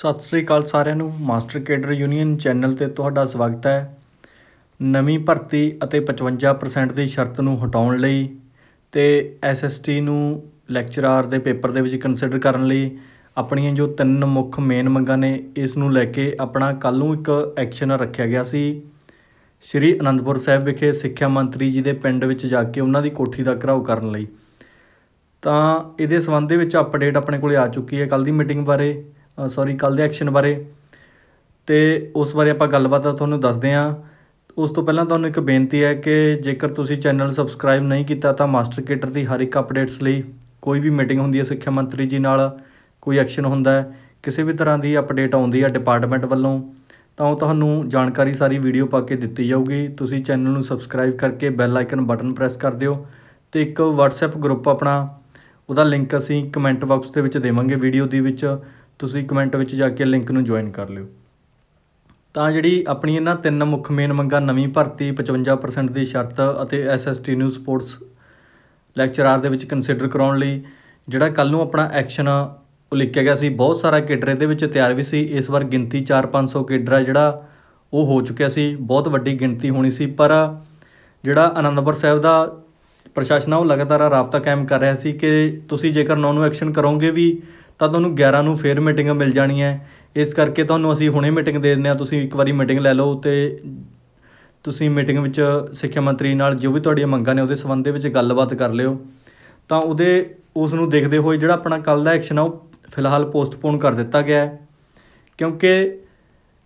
ਸਤਿ ਸ੍ਰੀ ਅਕਾਲ ਸਾਰਿਆਂ ਨੂੰ ਮਾਸਟਰ ਕੇਡਰ ਯੂਨੀਅਨ ਚੈਨਲ ਤੇ ਤੁਹਾਡਾ ਸਵਾਗਤ ਹੈ ਨਵੀਂ ਭਰਤੀ ਅਤੇ 55% ਦੀ ਸ਼ਰਤ ਨੂੰ ਹਟਾਉਣ ਲਈ ਤੇ ਐਸਐਸਟੀ ਨੂੰ ਲੈਕਚਰਾਰ ਦੇ ਪੇਪਰ ਦੇ ਵਿੱਚ ਕੰਸੀਡਰ ਕਰਨ ਲਈ ਆਪਣੀਆਂ ਜੋ ਤਿੰਨ ਮੁੱਖ ਮੇਨ ਮੰਗਾਂ ਨੇ ਇਸ ਨੂੰ ਲੈ ਕੇ ਆਪਣਾ ਕੱਲ ਨੂੰ ਇੱਕ ਐਕਸ਼ਨ ਰੱਖਿਆ ਗਿਆ ਸੀ ਸ਼੍ਰੀ ਅਨੰਦਪੁਰ ਸਾਹਿਬ ਵਿਖੇ ਸਿੱਖਿਆ ਮੰਤਰੀ ਜੀ ਦੇ ਪਿੰਡ ਵਿੱਚ ਜਾ ਕੇ ਉਹਨਾਂ ਦੀ ਕੋਠੀ ਦਾ ਘਰਾਓ ਕਰਨ ਲਈ ਤਾਂ ਇਹਦੇ ਸੰਬੰਧ ਦੇ ਵਿੱਚ ਅਪਡੇਟ ਆਪਣੇ ਕੋਲੇ ਆ ਚੁੱਕੀ ਹੈ ਕੱਲ ਦੀ ਮੀਟਿੰਗ ਬਾਰੇ ਸੌਰੀ ਕੱਲ ਦੇ ਐਕਸ਼ਨ ਬਾਰੇ ਤੇ ਉਸ ਬਾਰੇ ਆਪਾਂ ਗੱਲਬਾਤ ਤੁਹਾਨੂੰ ਦੱਸਦੇ ਆ ਉਸ ਤੋਂ ਪਹਿਲਾਂ ਤੁਹਾਨੂੰ ਇੱਕ ਬੇਨਤੀ ਹੈ ਕਿ ਜੇਕਰ ਤੁਸੀਂ ਚੈਨਲ ਸਬਸਕ੍ਰਾਈਬ ਨਹੀਂ ਕੀਤਾ ਤਾਂ ਮਾਸਟਰ ਕੇਟਰ ਦੀ ਹਰ ਇੱਕ ਅਪਡੇਟਸ ਲਈ ਕੋਈ ਵੀ ਮੀਟਿੰਗ ਹੁੰਦੀ ਹੈ ਸਿੱਖਿਆ ਮੰਤਰੀ ਜੀ ਨਾਲ ਕੋਈ ਐਕਸ਼ਨ ਹੁੰਦਾ ਕਿਸੇ ਵੀ ਤਰ੍ਹਾਂ ਦੀ ਅਪਡੇਟ ਆਉਂਦੀ ਹੈ ਡਿਪਾਰਟਮੈਂਟ ਵੱਲੋਂ ਤਾਂ ਉਹ ਤੁਹਾਨੂੰ ਜਾਣਕਾਰੀ ਸਾਰੀ ਵੀਡੀਓ ਪਾ ਕੇ ਦਿੱਤੀ ਜਾਊਗੀ ਤੁਸੀਂ ਚੈਨਲ ਨੂੰ ਸਬਸਕ੍ਰਾਈਬ ਕਰਕੇ ਬੈਲ ਆਈਕਨ ਬਟਨ ਪ੍ਰੈਸ ਕਰ ਦਿਓ ਤੇ ਇੱਕ WhatsApp ਗਰੁੱਪ ਆਪਣਾ ਉਹਦਾ ਲਿੰਕ ਅਸੀਂ ਕਮੈਂਟ ਬਾਕਸ ਦੇ ਵਿੱਚ ਦੇਵਾਂਗੇ ਵੀਡੀਓ ਦੇ ਵਿੱਚ ਤੁਸੀਂ ਕਮੈਂਟ ਵਿੱਚ ਜਾ ਕੇ ਲਿੰਕ ਨੂੰ ਜੁਆਇਨ ਕਰ ਲਿਓ ਤਾਂ ਜਿਹੜੀ ਆਪਣੀ ਇਹਨਾਂ ਤਿੰਨ ਮੁੱਖ ਮੇਨ ਮੰਗਾਂ ਨਵੀਂ ਭਰਤੀ 55% ਦੀ ਸ਼ਰਤ ਅਤੇ ਐਸਐਸਟੀ ਨੂੰ ਸਪੋਰਟਸ ਲੈਕਚਰਰ ਦੇ ਵਿੱਚ ਕੰਸੀਡਰ ਕਰਾਉਣ ਲਈ ਜਿਹੜਾ ਕੱਲ ਨੂੰ ਆਪਣਾ ਐਕਸ਼ਨ ਉਲੀਕਿਆ ਗਿਆ ਸੀ ਬਹੁਤ ਸਾਰਾ ਕੇਡਰ ਇਹਦੇ ਵਿੱਚ ਤਿਆਰ ਵੀ ਸੀ ਇਸ ਵਾਰ ਗਿਣਤੀ 4-500 ਕੇਡਰ ਜਿਹੜਾ ਉਹ ਹੋ ਚੁੱਕਿਆ ਸੀ ਬਹੁਤ ਵੱਡੀ ਗਿਣਤੀ ਹੋਣੀ ਸੀ ਪਰ ਜਿਹੜਾ ਆਨੰਦਪੁਰ ਸਾਹਿਬ ਦਾ ਪ੍ਰਸ਼ਾਸਨ ਉਹ ਲਗਾਤਾਰ ਰਾਬਤਾ ਕਾਇਮ ਕਰ ਰਿਹਾ ਸੀ ਕਿ ਤੁਸੀਂ ਜੇਕਰ ਨੌਨ ਐਕਸ਼ਨ ਕਰੋਗੇ ਵੀ ਤਾਂ ਤੁਹਾਨੂੰ 11 ਨੂੰ ਫੇਰ ਮੀਟਿੰਗ ਮਿਲ ਜਾਣੀ ਹੈ ਇਸ ਕਰਕੇ ਤੁਹਾਨੂੰ ਅਸੀਂ ਹੁਣੇ ਮੀਟਿੰਗ ਦੇ ਦਿੰਦੇ ਆ ਤੁਸੀਂ ਇੱਕ ਵਾਰੀ ਮੀਟਿੰਗ ਲੈ ਲਓ ਤੇ ਤੁਸੀਂ ਮੀਟਿੰਗ ਵਿੱਚ ਸਿੱਖਿਆ ਮੰਤਰੀ ਨਾਲ ਜੋ ਵੀ ਤੁਹਾਡੀਆਂ ਮੰਗਾਂ ਨੇ ਉਹਦੇ ਸੰਬੰਧ ਦੇ ਵਿੱਚ ਗੱਲਬਾਤ ਕਰ ਲਿਓ ਤਾਂ ਉਹਦੇ ਉਸ ਨੂੰ ਦੇਖਦੇ ਹੋਏ ਜਿਹੜਾ ਆਪਣਾ ਕੱਲ ਦਾ ਐਕਸ਼ਨ ਆ ਉਹ ਫਿਲਹਾਲ ਪੋਸਟਪੋਨ ਕਰ ਦਿੱਤਾ ਗਿਆ ਹੈ ਕਿਉਂਕਿ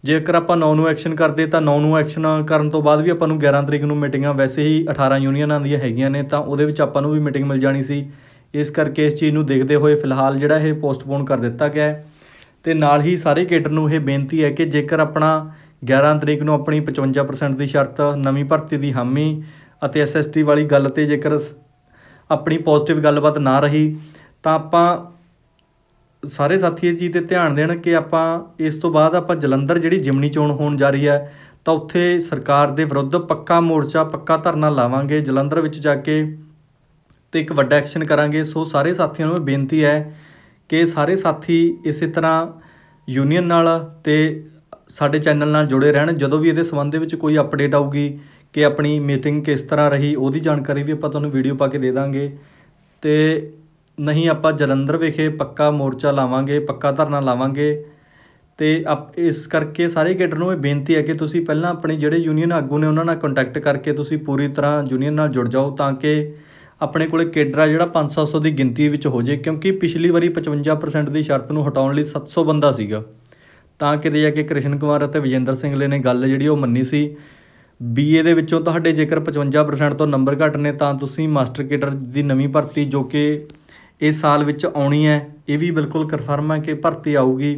ਜੇਕਰ ਆਪਾਂ 9 ਨੂੰ ਐਕਸ਼ਨ ਕਰਦੇ ਤਾਂ 9 ਨੂੰ ਐਕਸ਼ਨ ਕਰਨ ਤੋਂ ਬਾਅਦ ਵੀ ਆਪਾਂ ਨੂੰ 11 ਤਰੀਕ ਨੂੰ ਮੀਟਿੰਗਾਂ ਵੈਸੇ ਹੀ 18 ਯੂਨੀਅਨਾਂ ਦੀਆਂ ਹੈਗੀਆਂ ਨੇ ਤਾਂ ਉਹਦੇ ਵਿੱਚ ਆਪਾਂ ਨੂੰ ਵੀ ਮੀਟਿੰਗ ਮਿਲ ਜਾਣੀ ਸੀ ਇਸ ਕਰਕੇ ਇਸ ਚੀਜ਼ ਨੂੰ ਦੇਖਦੇ ਹੋਏ ਫਿਲਹਾਲ ਜਿਹੜਾ ਇਹ ਪੋਸਟਪੋਨ ਕਰ ਦਿੱਤਾ ਗਿਆ ਤੇ ਨਾਲ ਹੀ ਸਾਰੇ ਕੈਡਰ ਨੂੰ ਇਹ ਬੇਨਤੀ ਹੈ ਕਿ ਜੇਕਰ ਆਪਣਾ 11 ਤਰੀਕ ਨੂੰ ਆਪਣੀ 55% ਦੀ ਸ਼ਰਤ ਨਵੀਂ ਭਰਤੀ ਦੀ ਹਾਮੀ ਅਤੇ ਐਸਐਸਟੀ ਵਾਲੀ ਗੱਲ ਤੇ ਜੇਕਰ ਆਪਣੀ ਪੋਜ਼ਿਟਿਵ ਗੱਲਬਾਤ ਨਾ ਰਹੀ ਤਾਂ ਆਪਾਂ ਸਾਰੇ ਸਾਥੀ ਇਸ ਚੀਜ਼ ਤੇ ਧਿਆਨ ਦੇਣ ਕਿ ਆਪਾਂ ਇਸ ਤੋਂ ਬਾਅਦ ਆਪਾਂ ਜਲੰਧਰ ਜਿਹੜੀ ਜਿਮਨੀ ਚੋਣ ਹੋਣ ਜਾ ਰਹੀ ਹੈ ਤਾਂ ਉੱਥੇ ਸਰਕਾਰ ਦੇ ਵਿਰੁੱਧ ਪੱਕਾ ਮੋਰਚਾ ਪੱਕਾ ਧਰਨਾ ਲਾਵਾਂਗੇ ਜਲੰਧਰ ਵਿੱਚ ਜਾ ਕੇ ਤੇ ਇੱਕ ਵੱਡਾ ਐਕਸ਼ਨ ਕਰਾਂਗੇ ਸੋ ਸਾਰੇ ਸਾਥੀਆਂ ਨੂੰ ਬੇਨਤੀ ਹੈ ਕਿ ਸਾਰੇ ਸਾਥੀ ਇਸੇ ਤਰ੍ਹਾਂ ਯੂਨੀਅਨ ਨਾਲ ਤੇ ਸਾਡੇ ਚੈਨਲ ਨਾਲ ਜੁੜੇ ਰਹਿਣ ਜਦੋਂ ਵੀ ਇਹਦੇ ਸੰਬੰਧ ਦੇ ਵਿੱਚ ਕੋਈ ਅਪਡੇਟ ਆਊਗੀ ਕਿ ਆਪਣੀ ਮੀਟਿੰਗ ਕਿਸ ਤਰ੍ਹਾਂ ਰਹੀ ਉਹਦੀ ਜਾਣਕਾਰੀ ਵੀ ਆਪਾਂ ਤੁਹਾਨੂੰ ਵੀਡੀਓ ਪਾ ਕੇ ਦੇ ਦਾਂਗੇ ਤੇ ਨਹੀਂ ਆਪਾਂ ਜਲੰਧਰ ਵਿਖੇ ਪੱਕਾ ਮੋਰਚਾ ਲਾਵਾਂਗੇ ਪੱਕਾ ਧਰਨਾ ਲਾਵਾਂਗੇ ਤੇ ਇਸ ਕਰਕੇ ਸਾਰੇ ਕੇਡਰ ਨੂੰ ਇਹ ਬੇਨਤੀ ਹੈ ਕਿ ਤੁਸੀਂ ਪਹਿਲਾਂ ਆਪਣੇ ਜਿਹੜੇ ਯੂਨੀਅਨ ਆਗੂ ਨੇ ਉਹਨਾਂ ਨਾਲ ਕੰਟੈਕਟ ਕਰਕੇ ਤੁਸੀਂ ਪੂਰੀ ਤਰ੍ਹਾਂ ਯੂਨੀਅਨ ਨਾਲ ਜੁੜ ਜਾਓ ਤਾਂ ਕਿ ਆਪਣੇ ਕੋਲੇ ਕੇਡਰਾ ਜਿਹੜਾ 500 ਦੀ ਗਿਣਤੀ ਵਿੱਚ ਹੋ ਜੇ ਕਿਉਂਕਿ ਪਿਛਲੀ ਵਾਰੀ 55% ਦੀ ਸ਼ਰਤ ਨੂੰ ਹਟਾਉਣ ਲਈ 700 ਬੰਦਾ ਸੀਗਾ ਤਾਂ ਕਿਤੇ ਜਾ ਕੇ ਕ੍ਰਿਸ਼ਨ ਕੁਮਾਰ ਅਤੇ ਵਿਜੇਂਦਰ ਲੈ ਨੇ ਗੱਲ ਜਿਹੜੀ ਉਹ ਮੰਨੀ ਸੀ ਬੀਏ ਦੇ ਵਿੱਚੋਂ ਤੁਹਾਡੇ ਜੇਕਰ 55% ਤੋਂ ਨੰਬਰ ਘਟਨੇ ਤਾਂ ਤੁਸੀਂ ਮਾਸਟਰ ਕੇਡਰ ਦੀ ਨਵੀਂ ਭਰਤੀ ਜੋ ਕਿ ਇਸ ਸਾਲ ਵਿੱਚ ਆਉਣੀ ਹੈ ਇਹ ਵੀ ਬਿਲਕੁਲ ਕਨਫਰਮ ਹੈ ਕਿ ਭਰਤੀ ਆਊਗੀ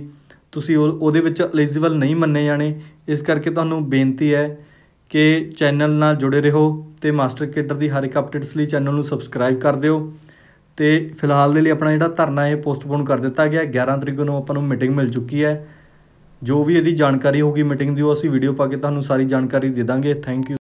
ਤੁਸੀਂ ਉਹਦੇ ਵਿੱਚ ਐਲੀਜੀਬਲ ਨਹੀਂ ਮੰਨੇ ਜਾਣੇ ਇਸ ਕਰਕੇ ਤੁਹਾਨੂੰ ਬੇਨਤੀ ਹੈ ਕਿ ਚੈਨਲ ਨਾਲ ਜੁੜੇ ਰਹੋ ਤੇ ਮਾਸਟਰ ਕੇਡਰ ਦੀ ਹਰ ਇੱਕ ਅਪਡੇਟਸ ਲਈ ਚੈਨਲ ਨੂੰ ਸਬਸਕ੍ਰਾਈਬ ਕਰ ਦਿਓ ਤੇ ਫਿਲਹਾਲ ਦੇ ਲਈ ਆਪਣਾ ਜਿਹੜਾ ਧਰਨਾ ਇਹ ਪੋਸਟਪੋਨ ਕਰ ਦਿੱਤਾ ਗਿਆ 11 ਤਰੀਕ ਨੂੰ ਆਪਾਂ ਨੂੰ ਮੀਟਿੰਗ ਮਿਲ ਚੁੱਕੀ ਹੈ ਜੋ ਵੀ ਇਹਦੀ ਜਾਣਕਾਰੀ ਹੋਊਗੀ ਮੀਟਿੰਗ ਦੀ ਉਹ ਅਸੀਂ ਵੀਡੀਓ ਪਾ ਕੇ ਤੁਹਾਨੂੰ ਸਾਰੀ ਜਾਣਕਾਰੀ ਦੇ ਦਾਂਗੇ ਥੈਂਕ ਯੂ